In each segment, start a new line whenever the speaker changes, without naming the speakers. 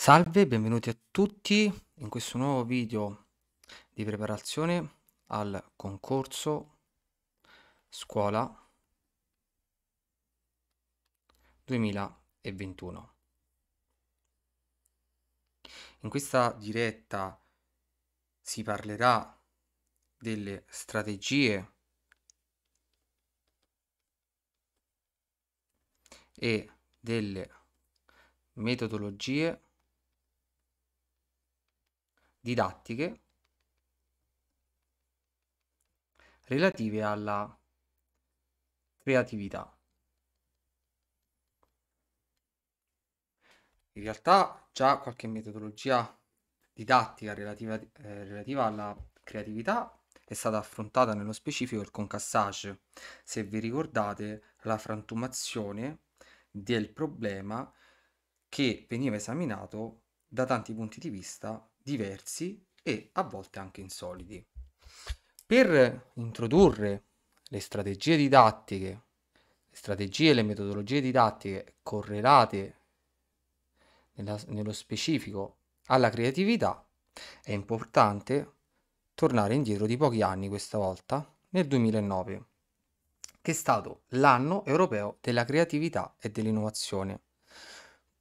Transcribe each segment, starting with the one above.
Salve, benvenuti a tutti in questo nuovo video di preparazione al concorso scuola 2021. In questa diretta si parlerà delle strategie e delle metodologie didattiche relative alla creatività. In realtà già qualche metodologia didattica relativa, eh, relativa alla creatività è stata affrontata nello specifico il concassage. Se vi ricordate la frantumazione del problema che veniva esaminato da tanti punti di vista diversi e a volte anche insoliti. Per introdurre le strategie didattiche, le strategie e le metodologie didattiche correlate nella, nello specifico alla creatività, è importante tornare indietro di pochi anni questa volta, nel 2009, che è stato l'anno europeo della creatività e dell'innovazione.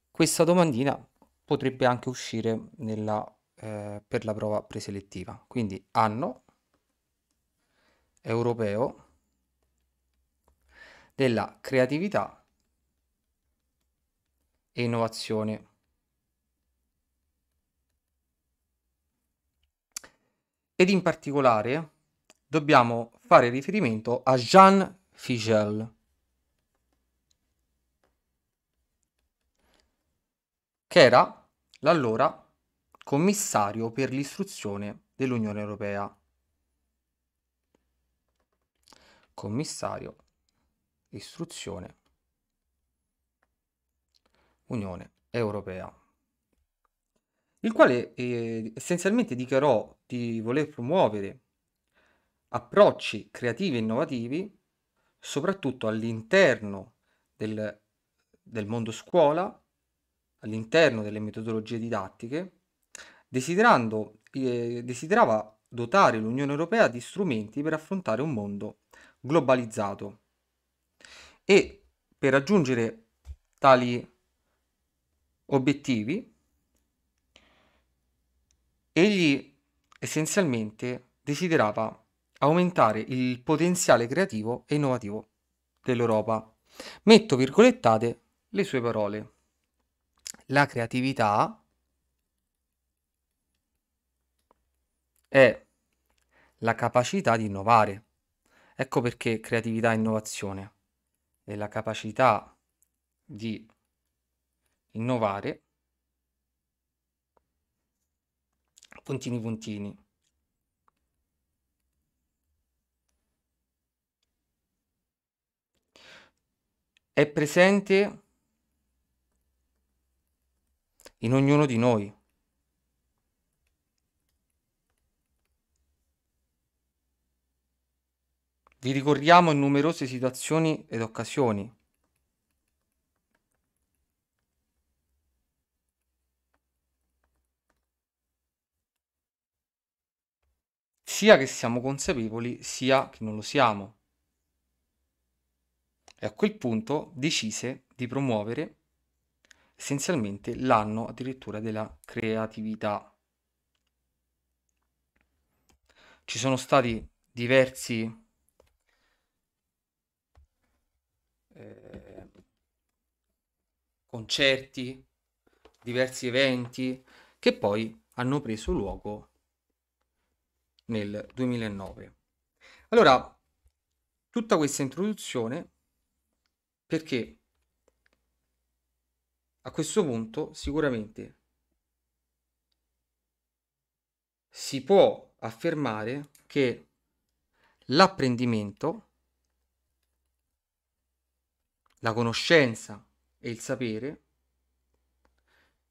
Questa domandina potrebbe anche uscire nella eh, per la prova preselettiva. Quindi anno europeo della creatività e innovazione. Ed in particolare dobbiamo fare riferimento a Jean Figel. che era l'allora commissario per l'istruzione dell'Unione Europea. Commissario istruzione Unione Europea, il quale eh, essenzialmente dichiarò di voler promuovere approcci creativi e innovativi soprattutto all'interno del, del mondo scuola, all'interno delle metodologie didattiche desiderando, eh, desiderava dotare l'Unione Europea di strumenti per affrontare un mondo globalizzato. E per raggiungere tali obiettivi, egli essenzialmente desiderava aumentare il potenziale creativo e innovativo dell'Europa. Metto virgolettate le sue parole. La creatività è la capacità di innovare. Ecco perché creatività e innovazione è la capacità di innovare. Puntini puntini. È presente in ognuno di noi. Vi ricorriamo in numerose situazioni ed occasioni. Sia che siamo consapevoli, sia che non lo siamo. E a quel punto decise di promuovere essenzialmente l'anno addirittura della creatività. Ci sono stati diversi Eh, concerti, diversi eventi che poi hanno preso luogo nel 2009. Allora, tutta questa introduzione perché a questo punto sicuramente si può affermare che l'apprendimento la conoscenza e il sapere,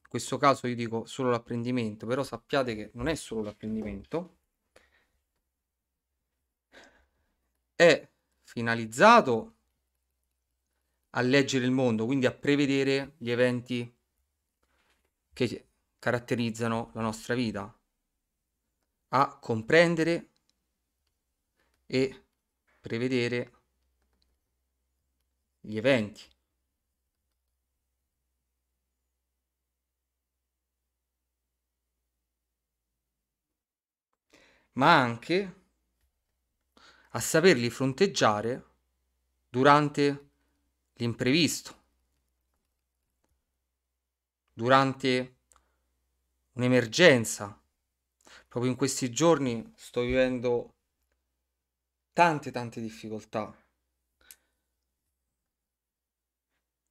in questo caso io dico solo l'apprendimento, però sappiate che non è solo l'apprendimento, è finalizzato a leggere il mondo, quindi a prevedere gli eventi che caratterizzano la nostra vita, a comprendere e prevedere gli eventi. ma anche a saperli fronteggiare durante l'imprevisto, durante un'emergenza. Proprio in questi giorni sto vivendo tante tante difficoltà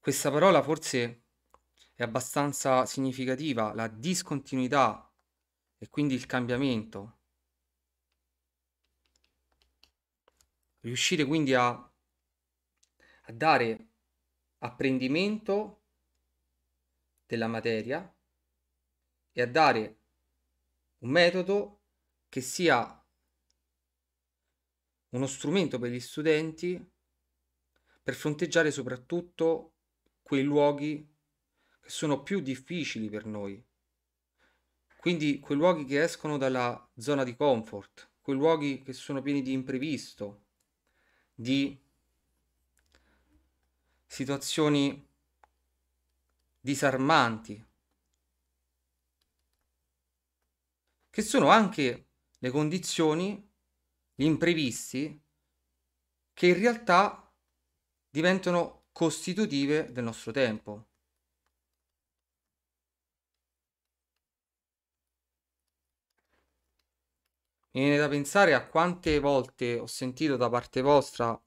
Questa parola forse è abbastanza significativa, la discontinuità e quindi il cambiamento. Riuscire quindi a, a dare apprendimento della materia e a dare un metodo che sia uno strumento per gli studenti per fronteggiare soprattutto quei luoghi che sono più difficili per noi. Quindi quei luoghi che escono dalla zona di comfort, quei luoghi che sono pieni di imprevisto, di situazioni disarmanti, che sono anche le condizioni, gli imprevisti, che in realtà diventano costitutive del nostro tempo. Mi viene da pensare a quante volte ho sentito da parte vostra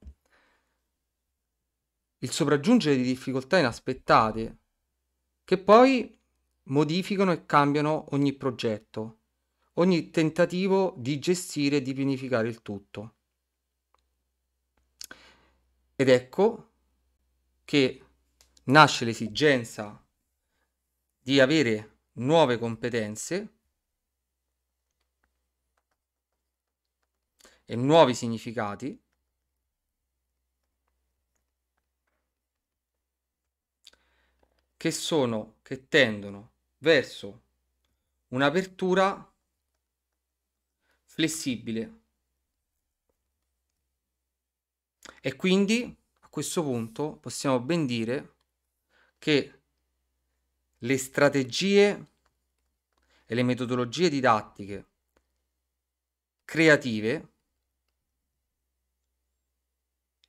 il sopraggiungere di difficoltà inaspettate che poi modificano e cambiano ogni progetto, ogni tentativo di gestire e di pianificare il tutto. Ed ecco che nasce l'esigenza di avere nuove competenze e nuovi significati che sono che tendono verso un'apertura flessibile e quindi questo punto possiamo ben dire che le strategie e le metodologie didattiche creative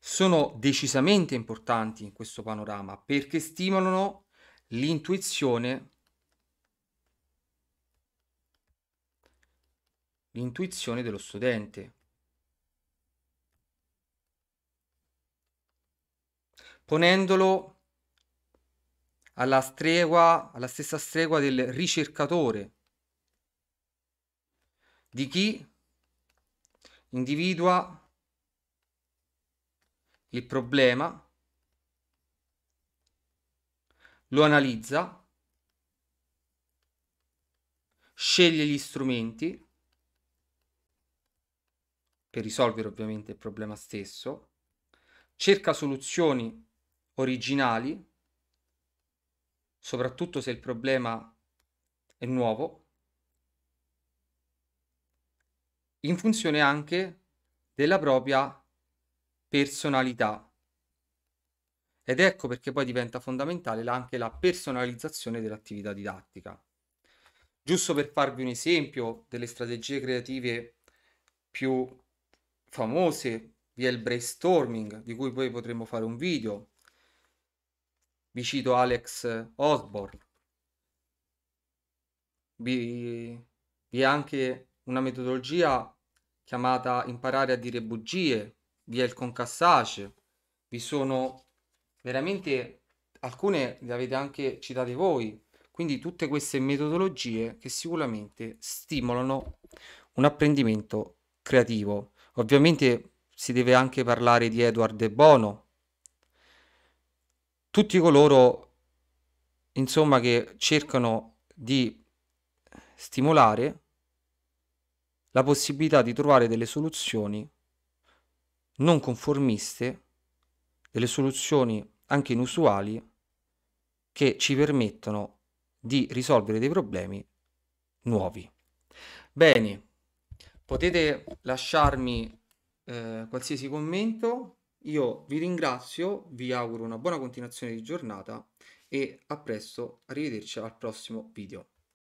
sono decisamente importanti in questo panorama perché stimolano l'intuizione l'intuizione dello studente ponendolo alla stregua, alla stessa stregua del ricercatore, di chi individua il problema, lo analizza, sceglie gli strumenti per risolvere ovviamente il problema stesso, cerca soluzioni originali, soprattutto se il problema è nuovo, in funzione anche della propria personalità. Ed ecco perché poi diventa fondamentale anche la personalizzazione dell'attività didattica. Giusto per farvi un esempio delle strategie creative più famose, vi è il brainstorming, di cui poi potremmo fare un video, vi cito Alex Osborne. Vi, vi è anche una metodologia chiamata imparare a dire bugie, vi è il concassage, vi sono veramente alcune le avete anche citate voi, quindi tutte queste metodologie che sicuramente stimolano un apprendimento creativo. Ovviamente si deve anche parlare di Edward De Bono, tutti coloro, insomma, che cercano di stimolare la possibilità di trovare delle soluzioni non conformiste, delle soluzioni anche inusuali che ci permettono di risolvere dei problemi nuovi. Bene, potete lasciarmi eh, qualsiasi commento io vi ringrazio, vi auguro una buona continuazione di giornata e a presto, arrivederci al prossimo video.